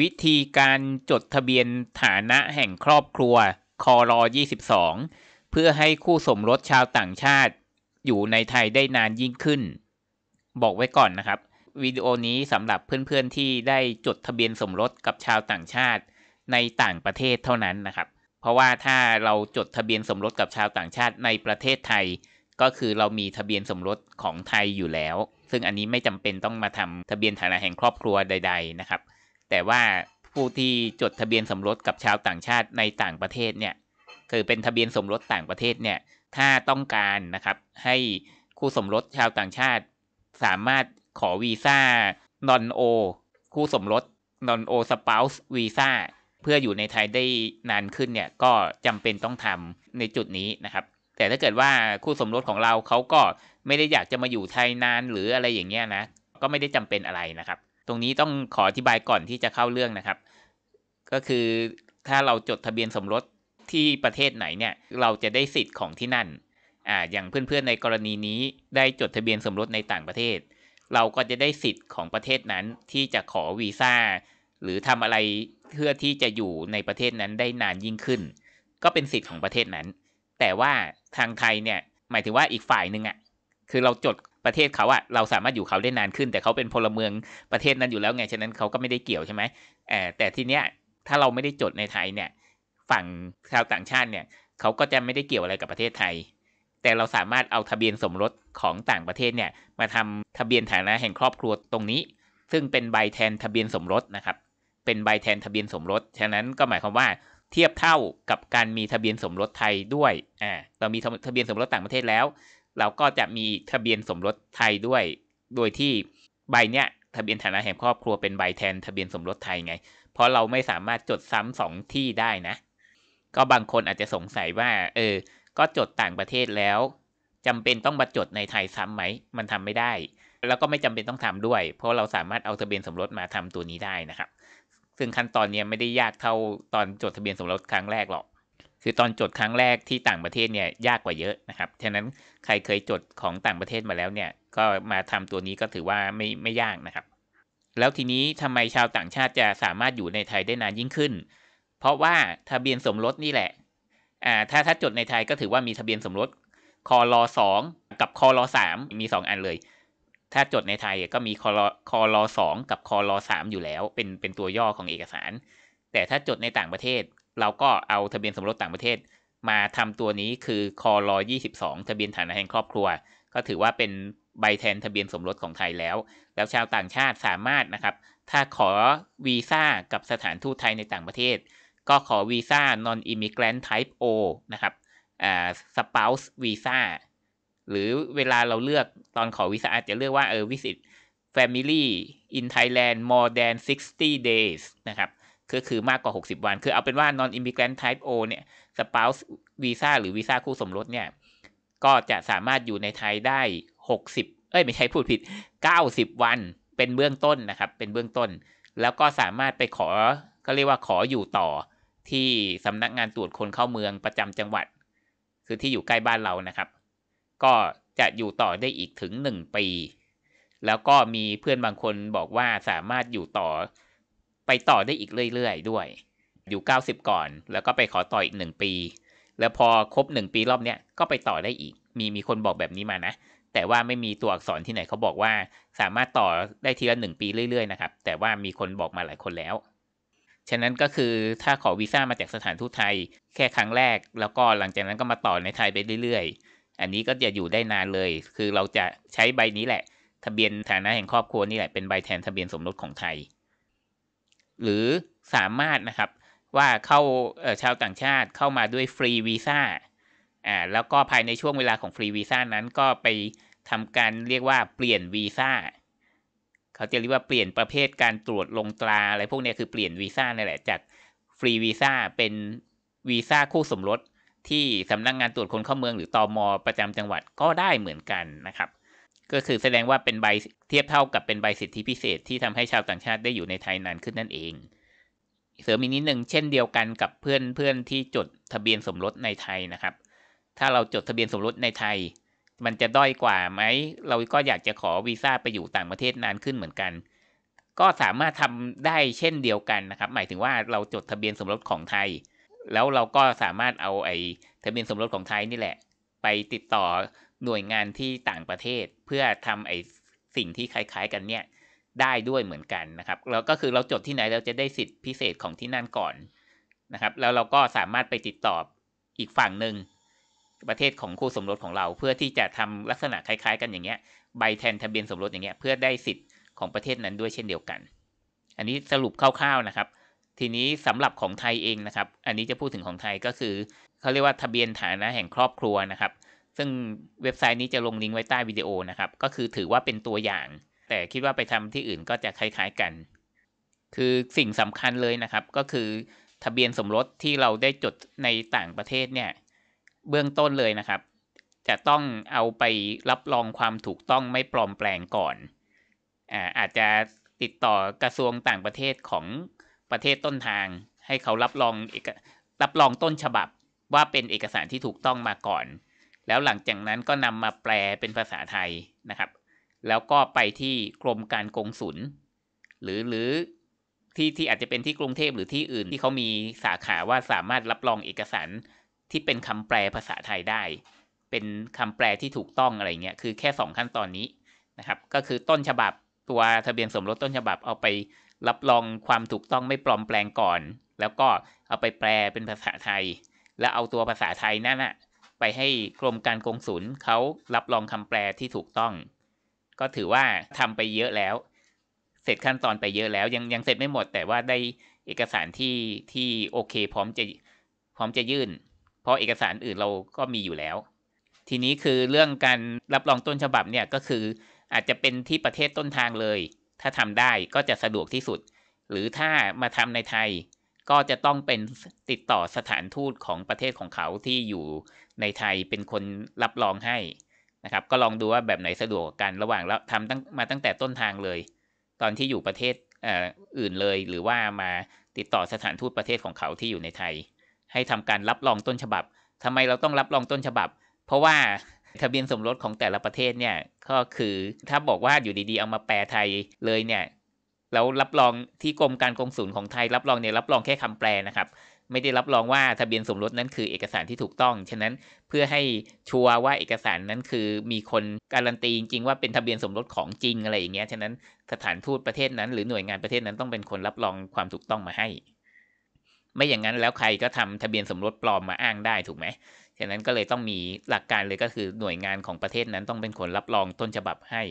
วิธีการจดทะเบียนฐานะแห่งครอบครัวคอรอ22เพื่อให้คู่สมรสชาวต่างชาติอยู่ในไทยได้นานยิ่งขึ้น บอกไว้ก่อนนะครับ วิดีโอนี้สำหรับเพื่อนๆ ที่ได้จดทะเบียนสมรสกับชาวต่างชาติ ในต่างประเทศเท่านั้นนะครับ เพราะว่าถ้าเราจดทะเบียนสมรสกับชาวต่างชาติในประเทศไทย ก็คือเรามีทะเบียนสมรสของไทยอยู่แล้ว ซึ่งอันนี้ไม่จำเป็นต้องมาทำทะเบียนฐานะแห่งครอบครัวใดๆนะครับแต่ว่าผู้ที่จดทะเบียนสมรสกับชาวต่างชาติในต่างประเทศเนี่ยคือเป็นทะเบียนสมรสต่างประเทศเนี่ยถ้าต้องการนะครับให้คู่สมรสชาวต่างชาติ สามารถขอวีซ่านอนโอคู่สมรสนอนโอสปาวส์วีซ่าเพื่ออยู่ในไทยได้นานขึ้นเนี่ยก็จำเป็นต้องทำในจุดนี้นะครับ แต่ถ้าเกิดว่าคู่สมรสของเราเขาก็ไม่ได้อยากจะมาอยู่ไทยนานหรืออะไรอย่างเงี้ยนะก็ไม่ได้จำเป็นอะไรนะครับตรงนี้ต้องขออธิบายก่อนที่จะเข้าเรื่องนะครับ ก็คือถ้าเราจดทะเบียนสมรสที่ประเทศไหนเนี่ยเราจะได้สิทธิ์ของที่นั่น อ่าอย่างเพื่อนๆในกรณีนี้ได้จดทะเบียนสมรสในต่างประเทศเราก็จะได้สิทธิ์ของประเทศนั้นที่จะขอวีซ่าหรือทำอะไรเพื่อที่จะอยู่ในประเทศนั้นได้นานยิ่งขึ้น ก็เป็นสิทธิ์ของประเทศนั้น แต่ว่าทางไทยเนี่ยหมายถึงว่าอีกฝ่ายหนึ่งอะ่ะคือเราจดประเทศเขาอะเราสามารถอยู่เขาได้นานขึ้น แต่เขาเป็นพลเมืองประเทศนั้นอยู่แล้วไงฉะนั้นเขาก็ไม่ได้เกี่ยวใช่ไหมแต่ทีเนี้ยถ้าเราไม่ได้จดในไทยเนี่ยฝั่งชาวต่างชาติเนี่ยเขาก็จะไม่ได้เกี่ยวอะไรกับประเทศไทย แต่เราสามารถเอาทะเบียนสมรสของต่างประเทศเนี่ยมาทำทะเบียนฐานะแห่งครอบครัวตรงนี้ ซึ่งเป็นใบแทนทะเบียนสมรสนะครับ เป็นใบแทนทะเบียนสมรสฉะนั้นก็หมายความว่า เทียบเท่ากับการมีทะเบียนสมรสไทยด้วยอ่าเรามีทะเบียนสมรสต่างประเทศแล้วแล้วก็จะมีทะเบียนสมรสไทยด้วย โดยที่ใบเนี้ย ทะเบียนฐานะแห่งครอบครัวเป็นใบแทนทะเบียนสมรสไทยไง เพราะเราไม่สามารถจดซ้ำสองที่ได้นะ ก็บางคนอาจจะสงสัยว่า เออ ก็จดต่างประเทศแล้ว จำเป็นต้องมาจดในไทยซ้ำไหม มันทำไม่ได้ แล้วก็ไม่จำเป็นต้องทำด้วย เพราะเราสามารถเอาทะเบียนสมรสมาทำตัวนี้ได้นะครับ ซึ่งขั้นตอนนี้ไม่ได้ยากเท่าตอนจดทะเบียนสมรสครั้งแรกหรอกคือตอนจดครั้งแรกที่ต่างประเทศเนี่ยยากกว่าเยอะนะครับ ฉะนั้นใครเคยจดของต่างประเทศมาแล้วเนี่ย ก็มาทำตัวนี้ก็ถือว่าไม่ไม่ยากนะครับ แล้วทีนี้ทำไมชาวต่างชาติจะสามารถอยู่ในไทยได้นานยิ่งขึ้น เพราะว่าทะเบียนสมรสนี่แหละ อ่า ถ้าถ้าจดในไทยก็ถือว่ามีทะเบียนสมรสคอรอสองกับคอรอสามมีสองอันเลย ถ้าจดในไทยก็มีคอรอคอรอสองกับคอรอสามอยู่แล้วเป็นเป็นตัวย่อของเอกสาร แต่ถ้าจดในต่างประเทศเราก็เอาทะเบียนสมรสต่างประเทศ มาทำตัวนี้คือคอรอ22 ทะเบียนฐานะแห่งครอบครัว ก็ถือว่าเป็นใบแทน ทะเบียนสมรสของไทยแล้ว แล้วชาวต่างชาติสามารถนะครับ ถ้าขอวีซ่ากับสถานทูตไทยในต่างประเทศก็ขอวีซ่า non immigrant type O นะครับอ่า spouse visa หรือเวลาเราเลือกตอนขอวีซ่าอาจจะเลือกว่าเออ visit family in Thailand more than 60 days นะครับก็คือมากกว่า 60 วัน คือเอาเป็นว่า non immigrant type O เนี่ย spouse visa หรือวีซ่าคู่สมรสเนี่ย ก็จะสามารถอยู่ในไทยได้ 60 เอ้ยไม่ใช่พูดผิด 90 วันเป็นเบื้องต้นนะครับ เป็นเบื้องต้น แล้วก็สามารถไปขอเขาเรียกว่าขออยู่ต่อ ที่สำนักงานตรวจคนเข้าเมืองประจำจังหวัด คือที่อยู่ใกล้บ้านเรานะครับ ก็จะอยู่ต่อได้อีกถึง 1 ปี แล้วก็มีเพื่อนบางคนบอกว่าสามารถอยู่ต่อไปต่อได้อีกเรื่อยๆ ด้วย อยู่ 90 ก่อน แล้วก็ไปขอต่ออีก1ปี แล้วพอครบ 1 ปีรอบเนี้ย ก็ไปต่อได้อีก มีมีคนบอกแบบนี้มานะ แต่ว่าไม่มีตัวอักษรที่ไหนเขาบอกว่าสามารถต่อได้ทีละหนึ่งปีเรื่อยๆนะครับ แต่ว่ามีคนบอกมาหลายคนแล้ว ฉะนั้นก็คือถ้าขอวีซ่ามาจากสถานทูตไทยแค่ครั้งแรก แล้วก็หลังจากนั้นก็มาต่อในไทยไปเรื่อย ๆ อันนี้ก็จะอยู่ได้นานเลย คือเราจะใช้ใบนี้แหละ ทะเบียนฐานะแห่งครอบครัวนี่แหละเป็นใบแทนทะเบียนสมรสของไทยหรือสามารถนะครับว่าเข้าชาวต่างชาติเข้ามาด้วยฟรีวีซ่าอ่าแล้วก็ภายในช่วงเวลาของฟรีวีซ่านั้นก็ไปทำการเรียกว่าเปลี่ยนวีซ่าเขาจะเรียกว่าเปลี่ยนประเภทการตรวจลงตราอะไรพวกนี้คือเปลี่ยนวีซ่านี่แหละจากฟรีวีซ่าเป็นวีซ่าคู่สมรส ที่สำนักงงานตรวจคนเข้าเมืองหรือตอมอประจำจังหวัดก็ได้เหมือนกันนะครับก็คือแสดงว่าเป็นใบเทียบเท่ากับเป็นใบสิทธิพิเศษที่ทำให้ชาวต่างชาติได้อยู่ในไทยนานขึ้นนั่นเองเสริมอีกนิดหนึ่งเช่นเดียวกันกับเพื่อนเพื่อนที่จดทะเบียนสมรสในไทยนะครับ ถ้าเราจดทะเบียนสมรสในไทย มันจะด้อยกว่าไหมเราก็อยากจะขอวีซ่าไปอยู่ต่างประเทศนานขึ้นเหมือนกัน ก็สามารถทำได้เช่นเดียวกันนะครับ หมายถึงว่าเราจดทะเบียนสมรสของไทย แล้วเราก็สามารถเอาไอ้ทะเบียนสมรสของไทยนี่แหละ ไปติดต่อหน่วยงานที่ต่างประเทศเพื่อทำไอสิ่งที่คล้ายๆ กันเนี่ยได้ด้วยเหมือนกันนะครับ แล้วก็คือเราจดที่ไหนเราจะได้สิทธิพิเศษของที่นั่นก่อนนะครับ แล้วเราก็สามารถไปติดต่ออีกฝั่งหนึ่งประเทศของคู่สมรสของเรา เพื่อที่จะทำลักษณะคล้ายๆ กันอย่างเงี้ยใบแทนทะเบียนสมรสอย่างเงี้ยเพื่อได้สิทธิ์ของประเทศนั้นด้วยเช่นเดียวกัน อันนี้สรุปคร่าวๆนะครับ ทีนี้สำหรับของไทยเองนะครับ อันนี้จะพูดถึงของไทยก็คือเขาเรียกว่าทะเบียนฐานะแห่งครอบครัวนะครับซึ่งเว็บไซต์นี้จะลงลิงก์ไว้ใต้วิดีโอนะครับ ก็คือถือว่าเป็นตัวอย่าง แต่คิดว่าไปทำที่อื่นก็จะคล้ายๆกัน คือสิ่งสำคัญเลยนะครับ ก็คือทะเบียนสมรสที่เราได้จดในต่างประเทศเนี่ยเบื้องต้นเลยนะครับ จะต้องเอาไปรับรองความถูกต้องไม่ปลอมแปลงก่อนอ่าอาจจะติดต่อกระทรวงต่างประเทศของประเทศต้นทาง ให้เขารับรองเอกรับรองต้นฉบับว่าเป็นเอกสารที่ถูกต้องมาก่อนแล้วหลังจากนั้นก็นำมาแปลเป็นภาษาไทยนะครับ แล้วก็ไปที่กรมการกงสุลหรือหรือที่ที่อาจจะเป็นที่กรุงเทพหรือที่อื่นที่เขามีสาขาว่าสามารถรับรองเอกสารที่เป็นคำแปลภาษาไทยได้ เป็นคำแปลที่ถูกต้องอะไรเงี้ยคือแค่ 2 ขั้นตอนนี้นะครับ ก็คือต้นฉบับตัวทะเบียนสมรสต้นฉบับเอาไป รับรองความถูกต้องไม่ปลอมแปลงก่อน แล้วก็เอาไปแปลเป็นภาษาไทย แล้วเอาตัวภาษาไทยนั่นหะไปให้กรมการกงศุลเขารับรองคำแปลที่ถูกต้อง ก็ถือว่าทำไปเยอะแล้ว เสร็จขั้นตอนไปเยอะแล้วยังยังเสร็จไม่หมด แต่ว่าได้เอกสารที่ที่โอเคพร้อมจะพร้อมจะยื่น เพราะเอกสารอื่นเราก็มีอยู่แล้ว ทีนี้คือเรื่องการรับรองต้นฉบับเนี่ยก็คืออาจจะเป็นที่ประเทศต้นทางเลย ถ้าทำได้ก็จะสะดวกที่สุด หรือถ้ามาทำในไทยก็จะต้องเป็นติดต่อสถานทูตของประเทศของเขาที่อยู่ในไทยเป็นคนรับรองให้นะครับ ก็ลองดูว่าแบบไหนสะดวกกันระหว่างแล้วทำตั้งมาตั้งแต่ต้นทางเลย ตอนที่อยู่ประเทศอื่นเลย หรือว่ามาติดต่อสถานทูตประเทศของเขาที่อยู่ในไทย ให้ทำการรับรองต้นฉบับ ทำไมเราต้องรับรองต้นฉบับ เพราะว่าทะเบียนสมรสของแต่ละประเทศเนี่ยก็คือถ้าบอกว่าอยู่ดีๆ เอามาแปลไทยเลยเนี่ยแล้วรับรองที่กรมการกงสุลของไทยรับรองเนี่ยรับรองแค่คำแปลนะครับ ไม่ได้รับรองว่าทะเบียนสมรสนั้นคือเอกสารที่ถูกต้องฉะนั้นเพื่อให้ชัวร์ว่าเอกสารนั้นคือ มีคนการันตีจริงว่าเป็นทะเบียนสมรสของจริงอะไรอย่างเงี้ยฉะนั้นสถานทูตประเทศนั้นหรือหน่วยงานประเทศนั้นต้องเป็นคนรับรองความถูกต้องมาให้ ไม่อย่างนั้นแล้วใครก็ทำทะเบียนสมรสปลอมมาอ้างได้ถูกไหมฉะนั้นก็เลยต้องมีหลักการเลยก็คือหน่วยงานของประเทศนั้นต้องเป็นคนรับรองต้นฉบับให้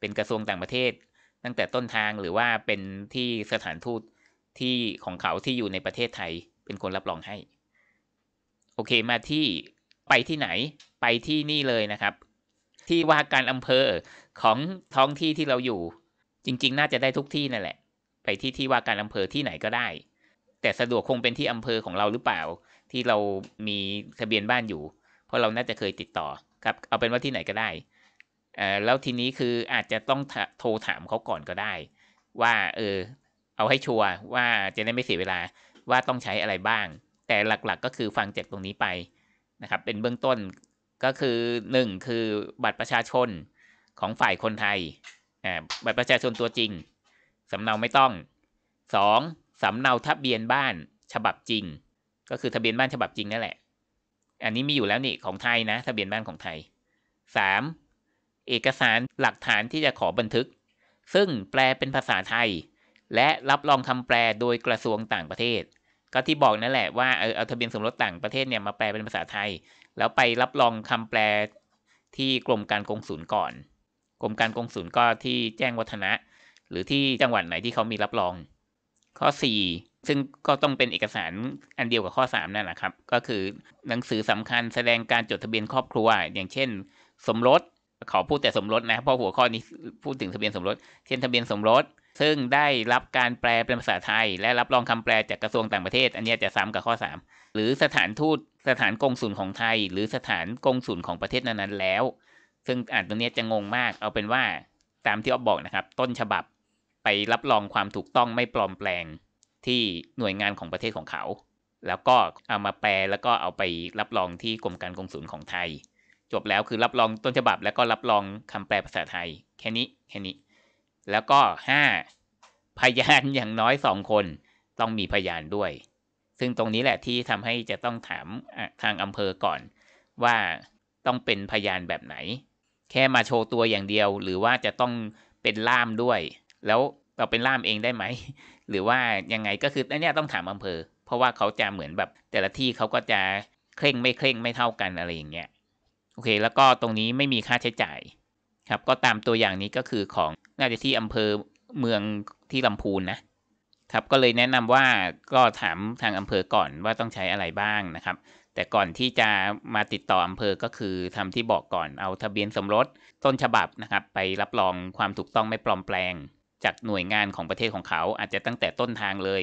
เป็นกระทรวงต่างประเทศตั้งแต่ต้นทางหรือว่าเป็นที่สถานทูตที่ของเขาที่อยู่ในประเทศไทยเป็นคนรับรองให้ โอเคมาที่ไปที่ไหน ไปที่นี่เลยนะครับที่ว่าการอำเภอของท้องที่ที่เราอยู่ จริง ๆ น่าจะได้ทุกที่นั่นแหละ ไปที่ที่ว่าการอำเภอที่ไหนก็ได้ แต่สะดวกคงเป็นที่อำเภอของเราหรือเปล่าที่เรามีทะเบียนบ้านอยู่ เพราะเราน่าจะเคยติดต่อครับ เอาเป็นว่าที่ไหนก็ได้เออแล้วทีนี้คืออาจจะต้องโทรถามเขาก่อนก็ได้ ว่าเออ เอาให้ชัวร์ว่าจะได้ไม่เสียเวลาว่าต้องใช้อะไรบ้าง แต่หลักๆ ก็คือฟังจากตรงนี้ไปนะครับ เป็นเบื้องต้นก็คือหนึ่งคือบัตรประชาชนของฝ่ายคนไทยอ่าบัตรประชาชนตัวจริงสำเนาไม่ต้องสองสำเนาทะเบียนบ้านฉบับจริง ก็คือทะเบียนบ้านฉบับจริงนั่นแหละ อันนี้มีอยู่แล้วนี่ของไทยนะ ทะเบียนบ้านของไทยสามเอกสารหลักฐานที่จะขอบันทึก ซึ่งแปลเป็นภาษาไทย และรับรองคำแปลโดยกระทรวงต่างประเทศ ก็ที่บอกนั่นแหละว่าเออเอาทะเบียนสมรสต่างประเทศเนี่ยมาแปลเป็นภาษาไทย แล้วไปรับรองคำแปลที่กรมการกงสุลก่อน กรมการกงสุลก็ที่แจ้งวัฒนะ หรือที่จังหวัดไหนที่เขามีรับรอง ข้อ 4 ซึ่งก็ต้องเป็นเอกสารอันเดียวกับข้อ3นั่นแหละครับ ก็คือหนังสือสำคัญแสดงการจดทะเบียนครอบครัว อย่างเช่น สมรสขอพูดแต่สมรสนะเพราะหัวข้อนี้พูดถึงทะเบียนสมรส เช่นทะเบียนสมรส ซึ่งได้รับการแปลเป็นภาษาไทยและรับรองคำแปลจากกระทรวงต่างประเทศ อันนี้จะซ้ำกับข้อ 3 หรือสถานทูตสถานกงสุลของไทย หรือสถานกงสุลของประเทศนั้นๆ แล้ว ซึ่งอ่านตรงนี้จะงงมาก เอาเป็นว่าตามที่อ๊อฟบอกนะครับ ต้นฉบับไปรับรองความถูกต้องไม่ปลอมแปลงที่หน่วยงานของประเทศของเขา แล้วก็เอามาแปลแล้วก็เอาไปรับรองที่กรมการกงสุลของไทยจบแล้วคือรับรองต้นฉบับแล้วก็รับรองคำแปลภาษาไทยแค่นี้แค่นี้ แล้วก็ห้าพยานอย่างน้อยสองคนต้องมีพยานด้วย ซึ่งตรงนี้แหละที่ทำให้จะต้องถามทางอำเภอก่อน ว่าต้องเป็นพยานแบบไหน แค่มาโชว์ตัวอย่างเดียวหรือว่าจะต้องเป็นล่ามด้วย แล้วเราเป็นล่ามเองได้ไหมหรือว่ายังไงก็คืออันนี้ต้องถามอำเภอ เพราะว่าเขาจะเหมือนแบบ แต่ละที่เขาก็จะเคร่งไม่เคร่งไม่เท่ากันอะไรอย่างเงี้ยโอเค แล้วก็ตรงนี้ไม่มีค่าใช้จ่ายครับ ก็ตามตัวอย่างนี้ก็คือของน่าจะที่อำเภอเมืองที่ลำพูนนะครับ ก็เลยแนะนำว่าก็ถามทางอำเภอก่อนว่าต้องใช้อะไรบ้างนะครับ แต่ก่อนที่จะมาติดต่ออำเภอก็คือทำที่บอกก่อน เอาทะเบียนสมรสต้นฉบับนะครับ ไปรับรองความถูกต้องไม่ปลอมแปลงจากหน่วยงานของประเทศของเขา อาจจะตั้งแต่ต้นทางเลย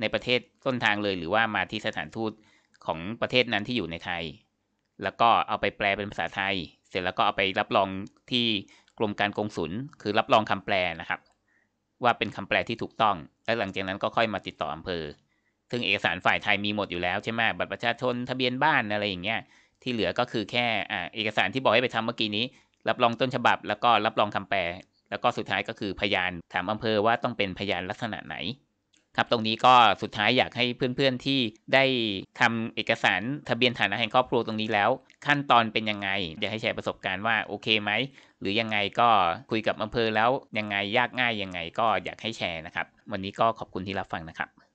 ในประเทศต้นทางเลย หรือว่ามาที่สถานทูตของประเทศนั้นที่อยู่ในไทยแล้วก็เอาไปแปลเป็นภาษาไทย เสร็จแล้วก็เอาไปรับรองที่กรมการกงศุล คือรับรองคำแปลนะครับ ว่าเป็นคำแปลที่ถูกต้อง และหลังจากนั้นก็ค่อยมาติดต่ออำเภอ ซึ่งเอกสารฝ่ายไทยมีหมดอยู่แล้วใช่ไหมบัตรประชาชน ทะเบียนบ้าน อะไรอย่างเงี้ย ที่เหลือก็คือแค่อเอกสารที่บอกให้ไปทำเมื่อกี้นี้ รับรองต้นฉบับ แล้วก็รับรองคำแปล แล้วก็สุดท้ายก็คือพยาน ถามอำเภอว่าต้องเป็นพยานลักษณะไหนครับ ตรงนี้ก็สุดท้ายอยากให้เพื่อนๆที่ได้ทำเอกสาร ทะเบียนฐานะแห่งครอบครัวตรงนี้แล้วขั้นตอนเป็นยังไงอยากให้แชร์ประสบการณ์ว่าโอเคไหมหรือยังไงก็คุยกับอำเภอแล้ว ยังไงยากง่ายยังไง ก็อยากให้แชร์นะครับ วันนี้ก็ขอบคุณที่รับฟังนะครับ